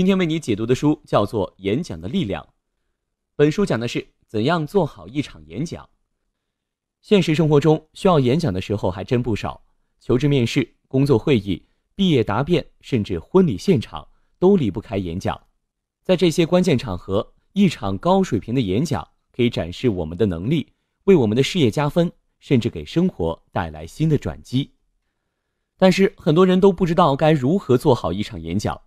今天为你解读的书叫做《演讲的力量》，本书讲的是怎样做好一场演讲。现实生活中需要演讲的时候还真不少，求职面试、工作会议、毕业答辩，甚至婚礼现场都离不开演讲。在这些关键场合，一场高水平的演讲可以展示我们的能力，为我们的事业加分，甚至给生活带来新的转机。但是很多人都不知道该如何做好一场演讲。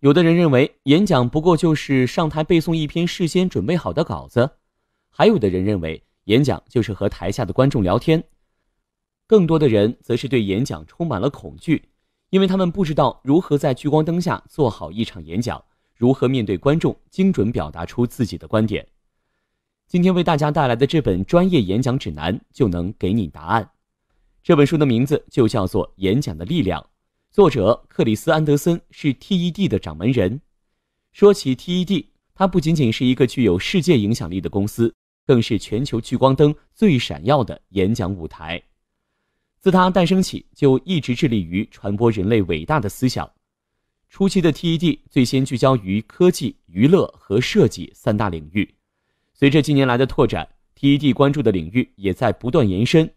有的人认为演讲不过就是上台背诵一篇事先准备好的稿子，还有的人认为演讲就是和台下的观众聊天，更多的人则是对演讲充满了恐惧，因为他们不知道如何在聚光灯下做好一场演讲，如何面对观众精准表达出自己的观点。今天为大家带来的这本专业演讲指南就能给你答案，这本书的名字就叫做《演讲的力量》。作者克里斯安德森是 TED 的掌门人。说起 TED，它不仅仅是一个具有世界影响力的公司，更是全球聚光灯最闪耀的演讲舞台。自它诞生起，就一直致力于传播人类伟大的思想。初期的 TED 最先聚焦于科技、娱乐和设计三大领域，随着近年来的拓展，TED 关注的领域也在不断延伸。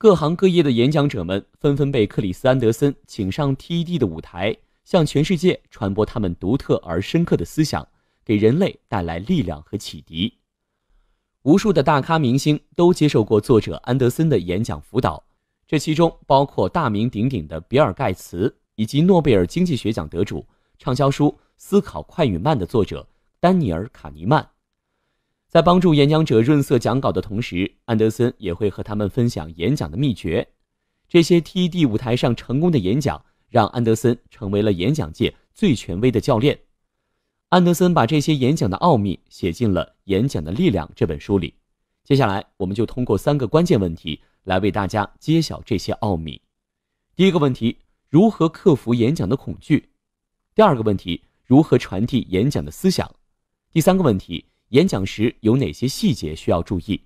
各行各业的演讲者们纷纷被克里斯·安德森请上 TED 的舞台，向全世界传播他们独特而深刻的思想，给人类带来力量和启迪。无数的大咖明星都接受过作者安德森的演讲辅导，这其中包括大名鼎鼎的比尔·盖茨以及诺贝尔经济学奖得主、畅销书《思考快与慢》的作者丹尼尔·卡尼曼。在帮助演讲者润色讲稿的同时，安德森也会和他们分享演讲的秘诀。这些 TED 舞台上成功的演讲让安德森成为了演讲界最权威的教练。安德森把这些演讲的奥秘写进了《演讲的力量》这本书里。接下来，我们就通过三个关键问题来为大家揭晓这些奥秘。第一个问题：如何克服演讲的恐惧？第二个问题：如何传递演讲的思想？第三个问题：演讲时有哪些细节需要注意？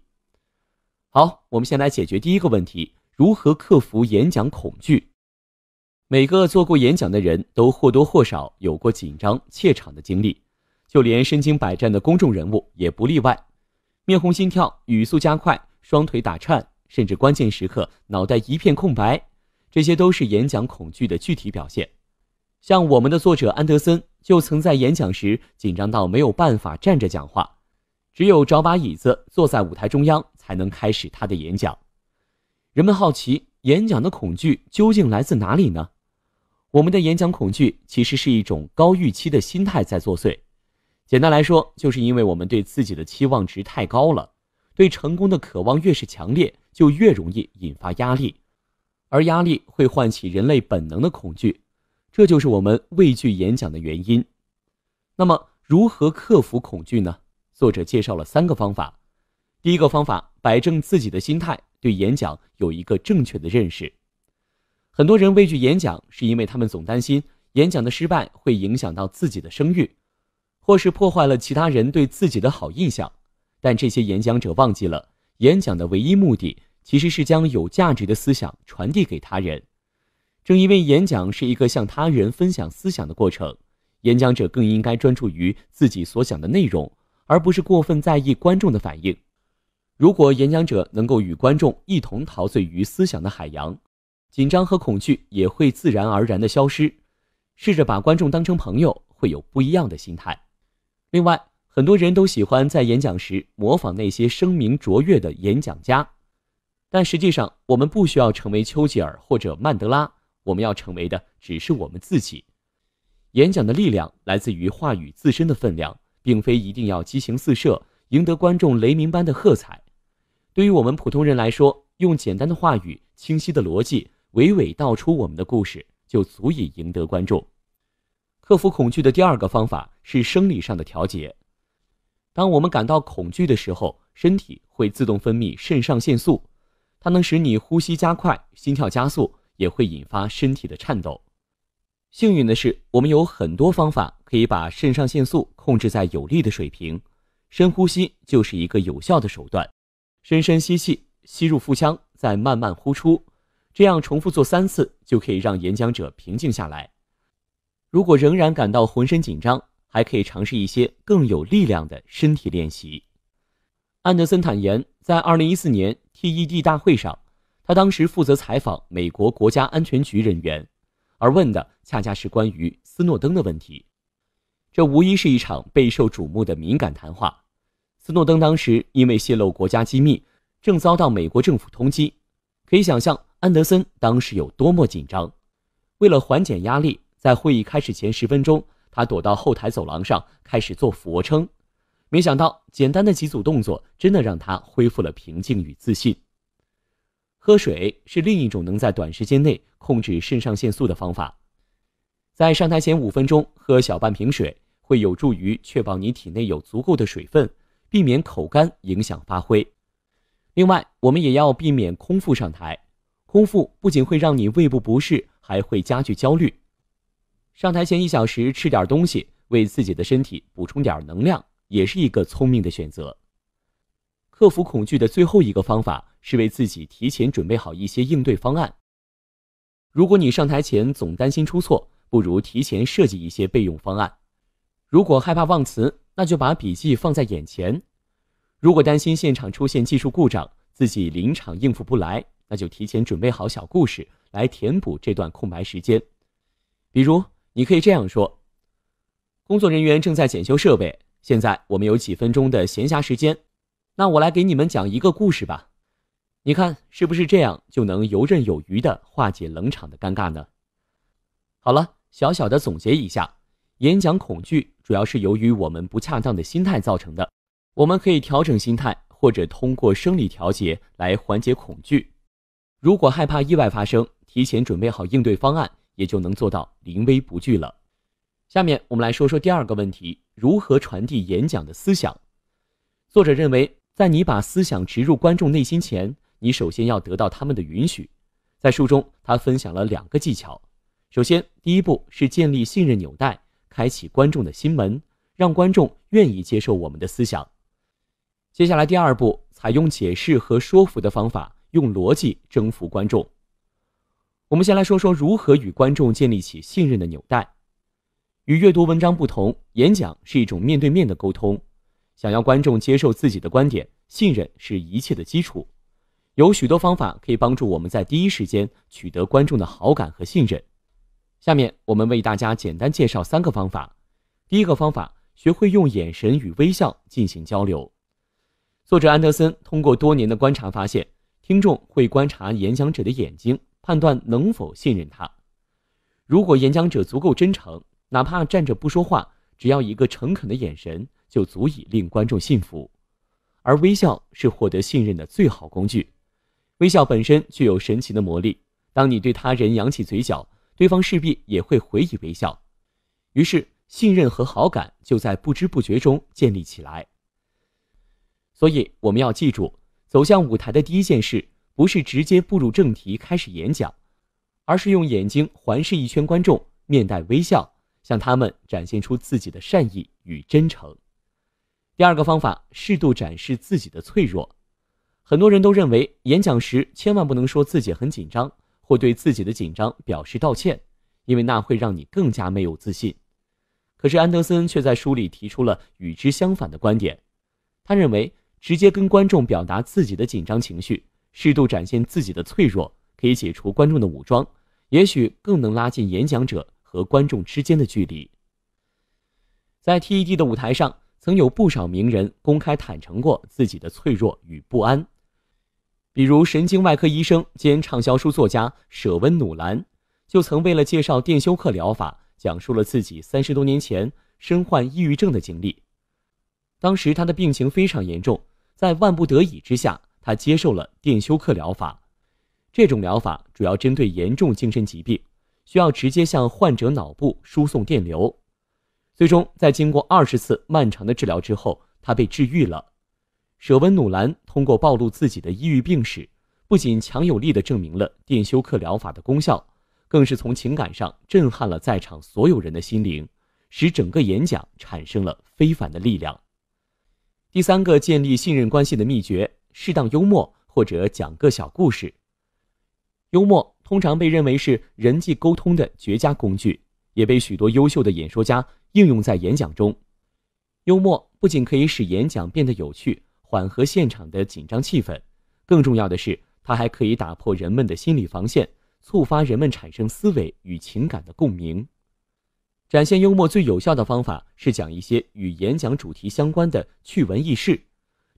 好，我们先来解决第一个问题：如何克服演讲恐惧？每个做过演讲的人都或多或少有过紧张、怯场的经历，就连身经百战的公众人物也不例外。面红心跳、语速加快、双腿打颤，甚至关键时刻脑袋一片空白，这些都是演讲恐惧的具体表现。像我们的作者安德森就曾在演讲时紧张到没有办法站着讲话。只有找把椅子坐在舞台中央，才能开始他的演讲。人们好奇演讲的恐惧究竟来自哪里呢？我们的演讲恐惧其实是一种高预期的心态在作祟。简单来说，就是因为我们对自己的期望值太高了。对成功的渴望越是强烈，就越容易引发压力，而压力会唤起人类本能的恐惧，这就是我们畏惧演讲的原因。那么，如何克服恐惧呢？作者介绍了三个方法。第一个方法，摆正自己的心态，对演讲有一个正确的认识。很多人畏惧演讲，是因为他们总担心演讲的失败会影响到自己的声誉，或是破坏了其他人对自己的好印象。但这些演讲者忘记了，演讲的唯一目的其实是将有价值的思想传递给他人。正因为演讲是一个向他人分享思想的过程，演讲者更应该专注于自己所讲的内容。而不是过分在意观众的反应。如果演讲者能够与观众一同陶醉于思想的海洋，紧张和恐惧也会自然而然地消失。试着把观众当成朋友，会有不一样的心态。另外，很多人都喜欢在演讲时模仿那些声名卓越的演讲家，但实际上，我们不需要成为丘吉尔或者曼德拉。我们要成为的只是我们自己。演讲的力量来自于话语自身的分量。并非一定要激情四射，赢得观众雷鸣般的喝彩。对于我们普通人来说，用简单的话语、清晰的逻辑，娓娓道出我们的故事，就足以赢得观众。克服恐惧的第二个方法是生理上的调节。当我们感到恐惧的时候，身体会自动分泌肾上腺素，它能使你呼吸加快、心跳加速，也会引发身体的颤抖。幸运的是，我们有很多方法。可以把肾上腺素控制在有利的水平，深呼吸就是一个有效的手段。深深吸气，吸入腹腔，再慢慢呼出，这样重复做三次，就可以让演讲者平静下来。如果仍然感到浑身紧张，还可以尝试一些更有力量的身体练习。安德森坦言，在2014年 TED 大会上，他当时负责采访美国国家安全局人员，而问的恰恰是关于斯诺登的问题。这无疑是一场备受瞩目的敏感谈话。斯诺登当时因为泄露国家机密，正遭到美国政府通缉。可以想象安德森当时有多么紧张。为了缓解压力，在会议开始前十分钟，他躲到后台走廊上开始做俯卧撑。没想到，简单的几组动作真的让他恢复了平静与自信。喝水是另一种能在短时间内控制肾上腺素的方法。在上台前五分钟，喝小半瓶水。会有助于确保你体内有足够的水分，避免口干影响发挥。另外，我们也要避免空腹上台，空腹不仅会让你胃部不适，还会加剧焦虑。上台前一小时吃点东西，为自己的身体补充点能量，也是一个聪明的选择。克服恐惧的最后一个方法是为自己提前准备好一些应对方案。如果你上台前总担心出错，不如提前设计一些备用方案。如果害怕忘词，那就把笔记放在眼前；如果担心现场出现技术故障，自己临场应付不来，那就提前准备好小故事来填补这段空白时间。比如，你可以这样说：“工作人员正在检修设备，现在我们有几分钟的闲暇时间，那我来给你们讲一个故事吧。你看，是不是这样就能游刃有余地化解冷场的尴尬呢？”好了，小小的总结一下，演讲恐惧。主要是由于我们不恰当的心态造成的，我们可以调整心态，或者通过生理调节来缓解恐惧。如果害怕意外发生，提前准备好应对方案，也就能做到临危不惧了。下面我们来说说第二个问题：如何传递演讲的思想？作者认为，在你把思想植入观众内心前，你首先要得到他们的允许。在书中，他分享了两个技巧。首先，第一步是建立信任纽带。开启观众的心门，让观众愿意接受我们的思想。接下来第二步，采用解释和说服的方法，用逻辑征服观众。我们先来说说如何与观众建立起信任的纽带。与阅读文章不同，演讲是一种面对面的沟通。想要观众接受自己的观点，信任是一切的基础。有许多方法可以帮助我们在第一时间取得观众的好感和信任。下面我们为大家简单介绍三个方法。第一个方法，学会用眼神与微笑进行交流。作者安德森通过多年的观察发现，听众会观察演讲者的眼睛，判断能否信任他。如果演讲者足够真诚，哪怕站着不说话，只要一个诚恳的眼神就足以令观众信服。而微笑是获得信任的最好工具。微笑本身具有神奇的魔力，当你对他人扬起嘴角。对方势必也会回以微笑，于是信任和好感就在不知不觉中建立起来。所以我们要记住，走向舞台的第一件事不是直接步入正题开始演讲，而是用眼睛环视一圈观众，面带微笑，向他们展现出自己的善意与真诚。第二个方法，适度展示自己的脆弱。很多人都认为，演讲时千万不能说自己很紧张。或对自己的紧张表示道歉，因为那会让你更加没有自信。可是安德森却在书里提出了与之相反的观点，他认为直接跟观众表达自己的紧张情绪，适度展现自己的脆弱，可以解除观众的武装，也许更能拉近演讲者和观众之间的距离。在 TED 的舞台上，曾有不少名人公开坦诚过自己的脆弱与不安。比如，神经外科医生兼畅销书作家舍温·努兰就曾为了介绍电休克疗法，讲述了自己三十多年前身患抑郁症的经历。当时他的病情非常严重，在万不得已之下，他接受了电休克疗法。这种疗法主要针对严重精神疾病，需要直接向患者脑部输送电流。最终，在经过二十次漫长的治疗之后，他被治愈了。舍温努兰通过暴露自己的抑郁病史，不仅强有力地证明了电休克疗法的功效，更是从情感上震撼了在场所有人的心灵，使整个演讲产生了非凡的力量。第三个建立信任关系的秘诀：适当幽默或者讲个小故事。幽默通常被认为是人际沟通的绝佳工具，也被许多优秀的演说家应用在演讲中。幽默不仅可以使演讲变得有趣。缓和现场的紧张气氛，更重要的是，它还可以打破人们的心理防线，促发人们产生思维与情感的共鸣。展现幽默最有效的方法是讲一些与演讲主题相关的趣闻轶事，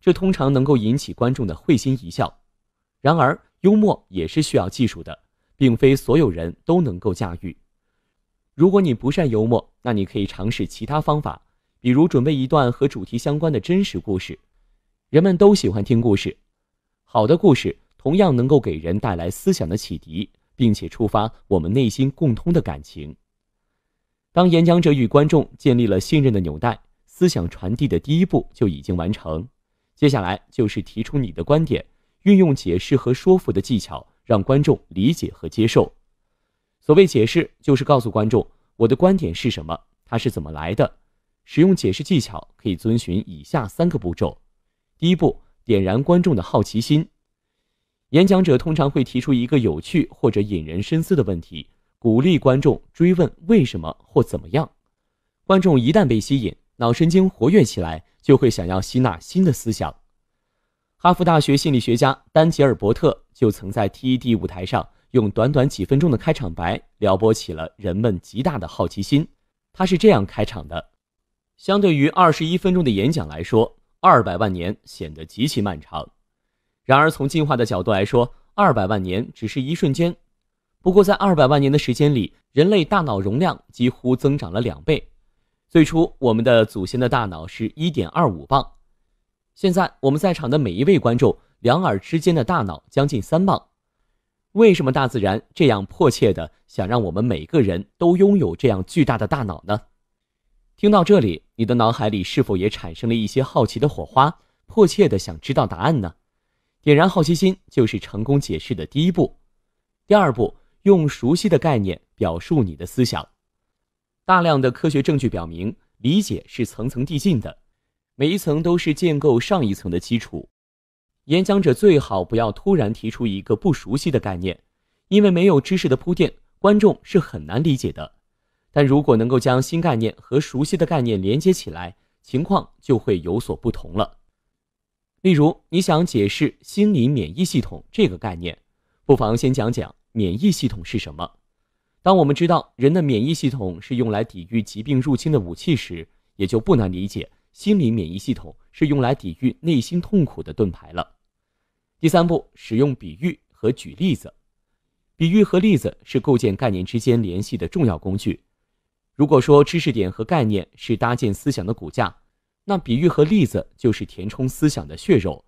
这通常能够引起观众的会心一笑。然而，幽默也是需要技术的，并非所有人都能够驾驭。如果你不善幽默，那你可以尝试其他方法，比如准备一段和主题相关的真实故事。人们都喜欢听故事，好的故事同样能够给人带来思想的启迪，并且触发我们内心共通的感情。当演讲者与观众建立了信任的纽带，思想传递的第一步就已经完成。接下来就是提出你的观点，运用解释和说服的技巧，让观众理解和接受。所谓解释，就是告诉观众我的观点是什么，它是怎么来的。使用解释技巧可以遵循以下三个步骤。第一步，点燃观众的好奇心。演讲者通常会提出一个有趣或者引人深思的问题，鼓励观众追问为什么或怎么样。观众一旦被吸引，脑神经活跃起来，就会想要吸纳新的思想。哈佛大学心理学家丹吉尔伯特就曾在 TED 舞台上用短短几分钟的开场白撩拨起了人们极大的好奇心。他是这样开场的：相对于二十一分钟的演讲来说。二百万年显得极其漫长，然而从进化的角度来说，二百万年只是一瞬间。不过，在二百万年的时间里，人类大脑容量几乎增长了两倍。最初，我们的祖先的大脑是一点二五磅，现在我们在场的每一位观众，两耳之间的大脑将近三磅。为什么大自然这样迫切的想让我们每个人都拥有这样巨大的大脑呢？听到这里，你的脑海里是否也产生了一些好奇的火花，迫切的想知道答案呢？点燃好奇心就是成功解释的第一步。第二步，用熟悉的概念表述你的思想。大量的科学证据表明，理解是层层递进的，每一层都是建构上一层的基础。演讲者最好不要突然提出一个不熟悉的概念，因为没有知识的铺垫，观众是很难理解的。但如果能够将新概念和熟悉的概念连接起来，情况就会有所不同了。例如，你想解释心理免疫系统这个概念，不妨先讲讲免疫系统是什么。当我们知道人的免疫系统是用来抵御疾病入侵的武器时，也就不难理解心理免疫系统是用来抵御内心痛苦的盾牌了。第三步，使用比喻和举例子。比喻和例子是构建概念之间联系的重要工具。如果说知识点和概念是搭建思想的骨架，那比喻和例子就是填充思想的血肉，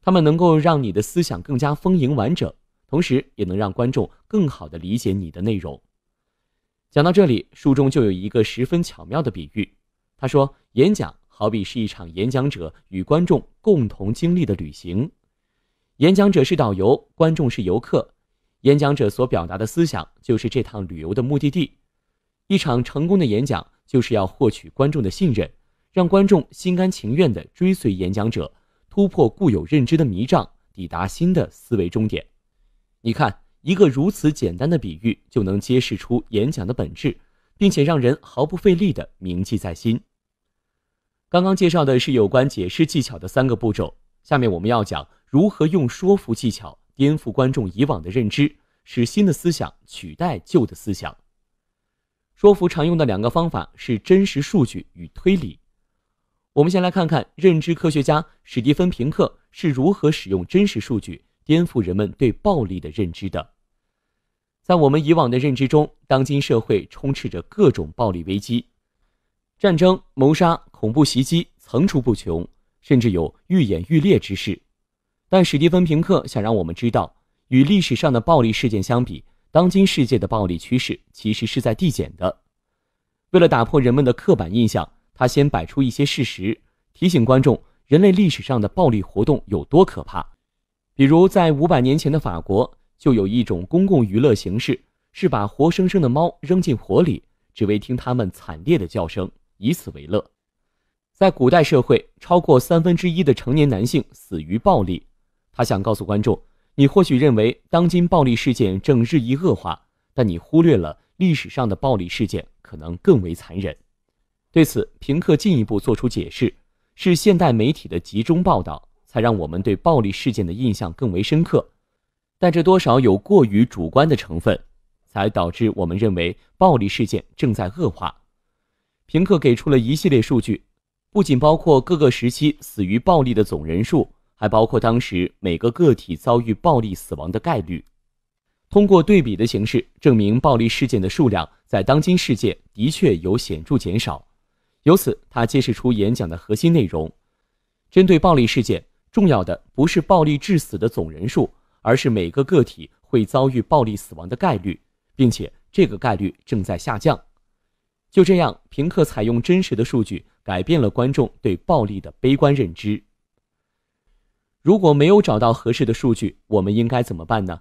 它们能够让你的思想更加丰盈完整，同时也能让观众更好的理解你的内容。讲到这里，书中就有一个十分巧妙的比喻，他说，演讲好比是一场演讲者与观众共同经历的旅行，演讲者是导游，观众是游客，演讲者所表达的思想就是这趟旅游的目的地。一场成功的演讲就是要获取观众的信任，让观众心甘情愿地追随演讲者，突破固有认知的迷障，抵达新的思维终点。你看，一个如此简单的比喻就能揭示出演讲的本质，并且让人毫不费力地铭记在心。刚刚介绍的是有关解释技巧的三个步骤，下面我们要讲如何用说服技巧颠覆观众以往的认知，使新的思想取代旧的思想。说服常用的两个方法是真实数据与推理。我们先来看看认知科学家史蒂芬平克是如何使用真实数据颠覆人们对暴力的认知的。在我们以往的认知中，当今社会充斥着各种暴力危机，战争、谋杀、恐怖袭击层出不穷，甚至有愈演愈烈之势。但史蒂芬平克想让我们知道，与历史上的暴力事件相比，当今世界的暴力趋势其实是在递减的。为了打破人们的刻板印象，他先摆出一些事实，提醒观众人类历史上的暴力活动有多可怕。比如，在五百年前的法国，就有一种公共娱乐形式，是把活生生的猫扔进火里，只为听它们惨烈的叫声，以此为乐。在古代社会，超过三分之一的成年男性死于暴力。他想告诉观众。你或许认为当今暴力事件正日益恶化，但你忽略了历史上的暴力事件可能更为残忍。对此，平克进一步作出解释：是现代媒体的集中报道，才让我们对暴力事件的印象更为深刻，但这多少有过于主观的成分，才导致我们认为暴力事件正在恶化。平克给出了一系列数据，不仅包括各个时期死于暴力的总人数。还包括当时每个个体遭遇暴力死亡的概率，通过对比的形式证明暴力事件的数量在当今世界的确有显著减少。由此，他揭示出演讲的核心内容：针对暴力事件，重要的不是暴力致死的总人数，而是每个个体会遭遇暴力死亡的概率，并且这个概率正在下降。就这样，平克采用真实的数据改变了观众对暴力的悲观认知。如果没有找到合适的数据，我们应该怎么办呢？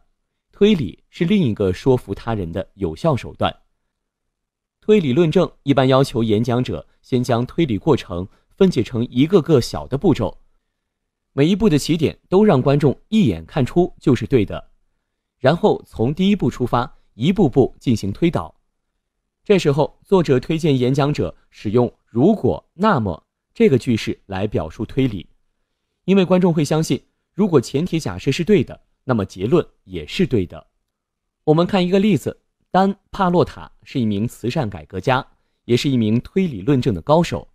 推理是另一个说服他人的有效手段。推理论证一般要求演讲者先将推理过程分解成一个个小的步骤，每一步的起点都让观众一眼看出就是对的，然后从第一步出发，一步步进行推导。这时候，作者推荐演讲者使用“如果那么”这个句式来表述推理。因为观众会相信，如果前提假设是对的，那么结论也是对的。我们看一个例子，丹·帕洛塔是一名慈善改革家，也是一名推理论证的高手。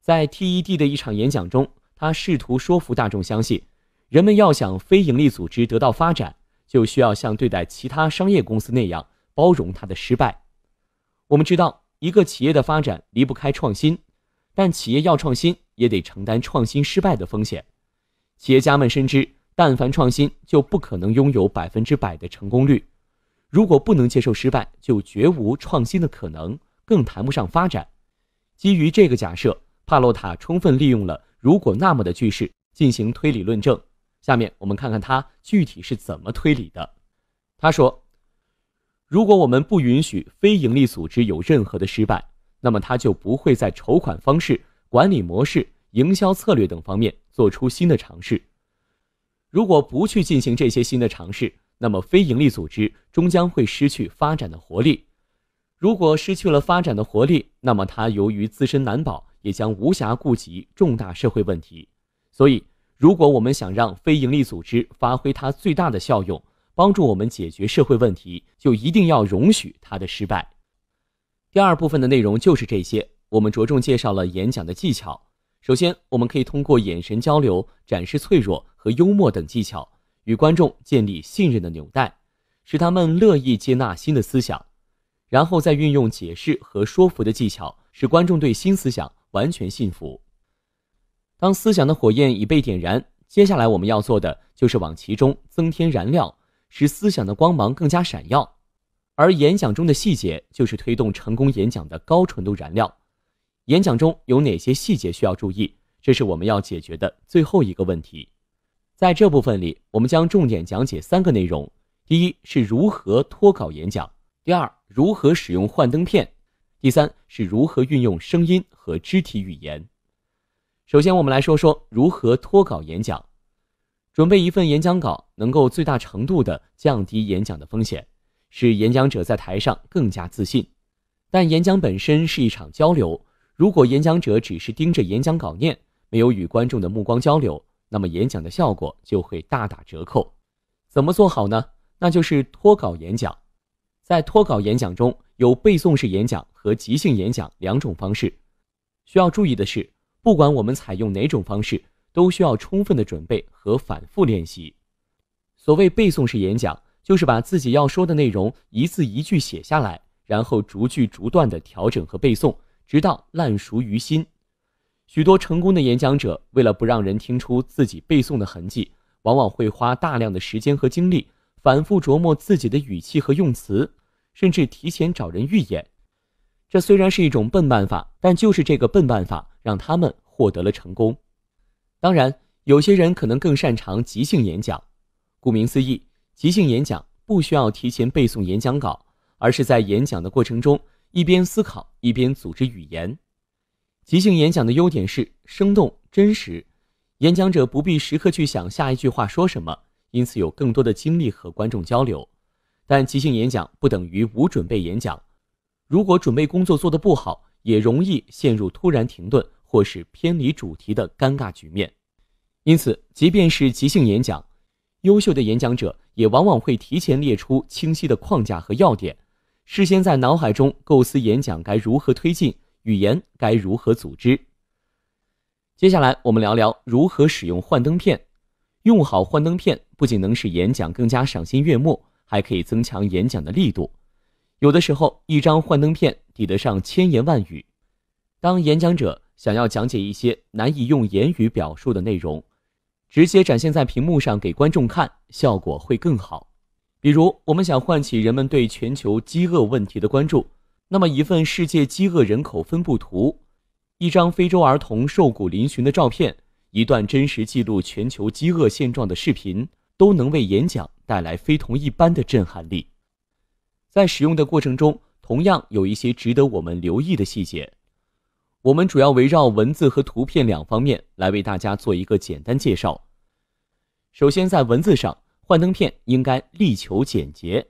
在 TED 的一场演讲中，他试图说服大众相信，人们要想非营利组织得到发展，就需要像对待其他商业公司那样包容他的失败。我们知道，一个企业的发展离不开创新，但企业要创新。也得承担创新失败的风险。企业家们深知，但凡创新，就不可能拥有百分之百的成功率。如果不能接受失败，就绝无创新的可能，更谈不上发展。基于这个假设，帕洛塔充分利用了“如果那么”的句式进行推理论证。下面我们看看他具体是怎么推理的。他说：“如果我们不允许非盈利组织有任何的失败，那么他就不会在筹款方式。”管理模式、营销策略等方面做出新的尝试。如果不去进行这些新的尝试，那么非营利组织终将会失去发展的活力。如果失去了发展的活力，那么它由于自身难保，也将无暇顾及重大社会问题。所以，如果我们想让非营利组织发挥它最大的效用，帮助我们解决社会问题，就一定要容许它的失败。第二部分的内容就是这些。我们着重介绍了演讲的技巧。首先，我们可以通过眼神交流、展示脆弱和幽默等技巧，与观众建立信任的纽带，使他们乐意接纳新的思想；然后再运用解释和说服的技巧，使观众对新思想完全信服。当思想的火焰已被点燃，接下来我们要做的就是往其中增添燃料，使思想的光芒更加闪耀。而演讲中的细节，就是推动成功演讲的高纯度燃料。演讲中有哪些细节需要注意？这是我们要解决的最后一个问题。在这部分里，我们将重点讲解三个内容：第一是如何脱稿演讲；第二，如何使用幻灯片；第三，是如何运用声音和肢体语言。首先，我们来说说如何脱稿演讲。准备一份演讲稿能够最大程度地降低演讲的风险，使演讲者在台上更加自信。但演讲本身是一场交流。如果演讲者只是盯着演讲稿念，没有与观众的目光交流，那么演讲的效果就会大打折扣。怎么做好呢？那就是脱稿演讲。在脱稿演讲中有背诵式演讲和即兴演讲两种方式。需要注意的是，不管我们采用哪种方式，都需要充分的准备和反复练习。所谓背诵式演讲，就是把自己要说的内容一字一句写下来，然后逐句逐段的调整和背诵。直到烂熟于心，许多成功的演讲者为了不让人听出自己背诵的痕迹，往往会花大量的时间和精力反复琢磨自己的语气和用词，甚至提前找人预演。这虽然是一种笨办法，但就是这个笨办法让他们获得了成功。当然，有些人可能更擅长即兴演讲。顾名思义，即兴演讲不需要提前背诵演讲稿，而是在演讲的过程中。一边思考一边组织语言，即兴演讲的优点是生动真实，演讲者不必时刻去想下一句话说什么，因此有更多的精力和观众交流。但即兴演讲不等于无准备演讲，如果准备工作做得不好，也容易陷入突然停顿或是偏离主题的尴尬局面。因此，即便是即兴演讲，优秀的演讲者也往往会提前列出清晰的框架和要点。事先在脑海中构思演讲该如何推进，语言该如何组织。接下来我们聊聊如何使用幻灯片。用好幻灯片不仅能使演讲更加赏心悦目，还可以增强演讲的力度。有的时候，一张幻灯片抵得上千言万语。当演讲者想要讲解一些难以用言语表述的内容，直接展现在屏幕上给观众看，效果会更好。比如，我们想唤起人们对全球饥饿问题的关注，那么一份世界饥饿人口分布图、一张非洲儿童瘦骨嶙峋的照片、一段真实记录全球饥饿现状的视频，都能为演讲带来非同一般的震撼力。在使用的过程中，同样有一些值得我们留意的细节。我们主要围绕文字和图片两方面来为大家做一个简单介绍。首先，在文字上。幻灯片应该力求简洁。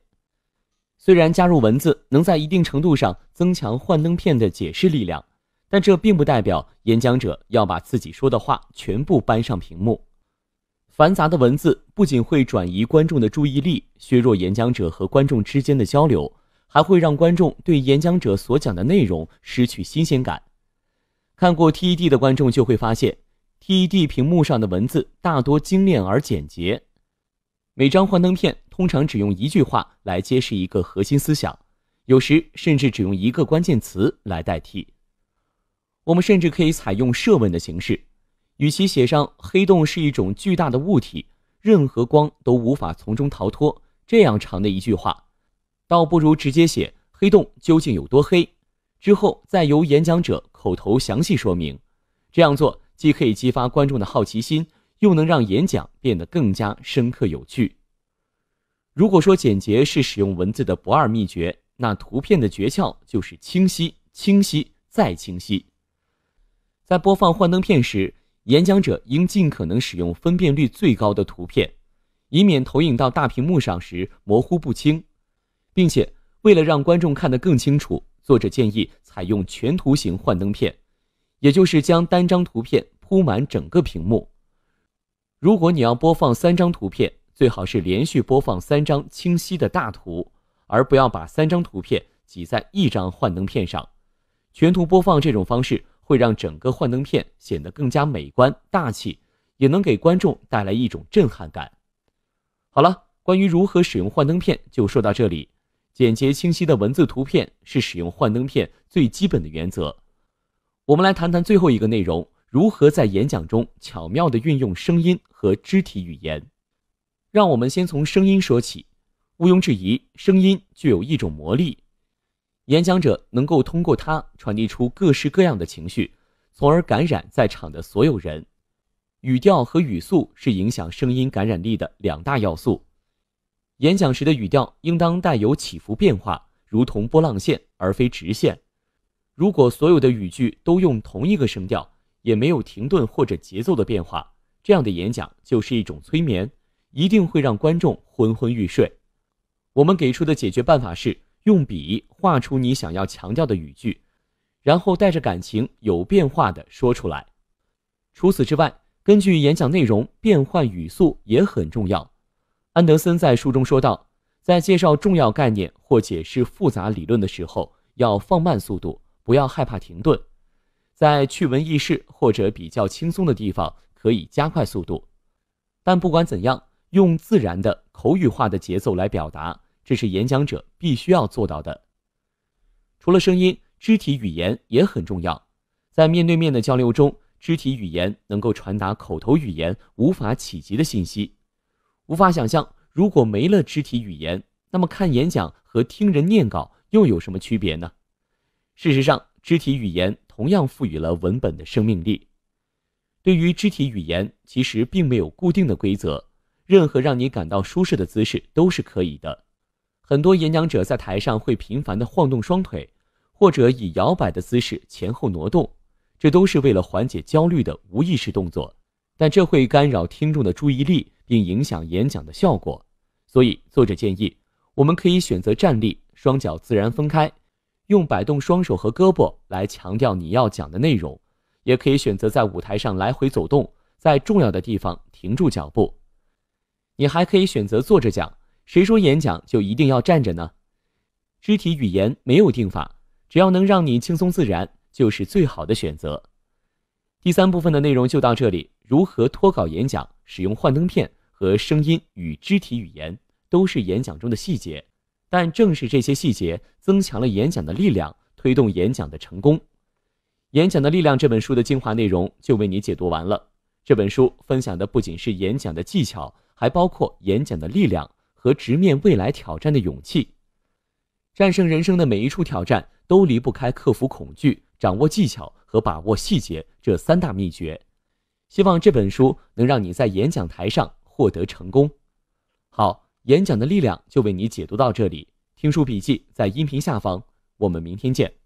虽然加入文字能在一定程度上增强幻灯片的解释力量，但这并不代表演讲者要把自己说的话全部搬上屏幕。繁杂的文字不仅会转移观众的注意力，削弱演讲者和观众之间的交流，还会让观众对演讲者所讲的内容失去新鲜感。看过 TED 的观众就会发现，TED 屏幕上的文字大多精炼而简洁。每张幻灯片通常只用一句话来揭示一个核心思想，有时甚至只用一个关键词来代替。我们甚至可以采用设问的形式，与其写上“黑洞是一种巨大的物体，任何光都无法从中逃脱”这样长的一句话，倒不如直接写“黑洞究竟有多黑”，之后再由演讲者口头详细说明。这样做既可以激发观众的好奇心。又能让演讲变得更加深刻有趣。如果说简洁是使用文字的不二秘诀，那图片的诀窍就是清晰、清晰再清晰。在播放幻灯片时，演讲者应尽可能使用分辨率最高的图片，以免投影到大屏幕上时模糊不清。并且为了让观众看得更清楚，作者建议采用全图形幻灯片，也就是将单张图片铺满整个屏幕。如果你要播放三张图片，最好是连续播放三张清晰的大图，而不要把三张图片挤在一张幻灯片上。全图播放这种方式会让整个幻灯片显得更加美观大气，也能给观众带来一种震撼感。好了，关于如何使用幻灯片就说到这里。简洁清晰的文字图片是使用幻灯片最基本的原则。我们来谈谈最后一个内容。如何在演讲中巧妙地运用声音和肢体语言？让我们先从声音说起。毋庸置疑，声音具有一种魔力，演讲者能够通过它传递出各式各样的情绪，从而感染在场的所有人。语调和语速是影响声音感染力的两大要素。演讲时的语调应当带有起伏变化，如同波浪线，而非直线。如果所有的语句都用同一个声调，也没有停顿或者节奏的变化，这样的演讲就是一种催眠，一定会让观众昏昏欲睡。我们给出的解决办法是用笔画出你想要强调的语句，然后带着感情有变化的说出来。除此之外，根据演讲内容变换语速也很重要。安德森在书中说道，在介绍重要概念或解释复杂理论的时候，要放慢速度，不要害怕停顿。在趣闻轶事或者比较轻松的地方，可以加快速度，但不管怎样，用自然的口语化的节奏来表达，这是演讲者必须要做到的。除了声音，肢体语言也很重要。在面对面的交流中，肢体语言能够传达口头语言无法企及的信息。无法想象，如果没了肢体语言，那么看演讲和听人念稿又有什么区别呢？事实上，肢体语言。同样赋予了文本的生命力。对于肢体语言，其实并没有固定的规则，任何让你感到舒适的姿势都是可以的。很多演讲者在台上会频繁地晃动双腿，或者以摇摆的姿势前后挪动，这都是为了缓解焦虑的无意识动作。但这会干扰听众的注意力，并影响演讲的效果。所以，作者建议我们可以选择站立，双脚自然分开。用摆动双手和胳膊来强调你要讲的内容，也可以选择在舞台上来回走动，在重要的地方停住脚步。你还可以选择坐着讲，谁说演讲就一定要站着呢？肢体语言没有定法，只要能让你轻松自然，就是最好的选择。第三部分的内容就到这里，如何脱稿演讲、使用幻灯片和声音与肢体语言，都是演讲中的细节。但正是这些细节增强了演讲的力量，推动演讲的成功。《演讲的力量》这本书的精华内容就为你解读完了。这本书分享的不仅是演讲的技巧，还包括演讲的力量和直面未来挑战的勇气。战胜人生的每一处挑战，都离不开克服恐惧、掌握技巧和把握细节这三大秘诀。希望这本书能让你在演讲台上获得成功。好。演讲的力量就为你解读到这里。听书笔记在音频下方，我们明天见。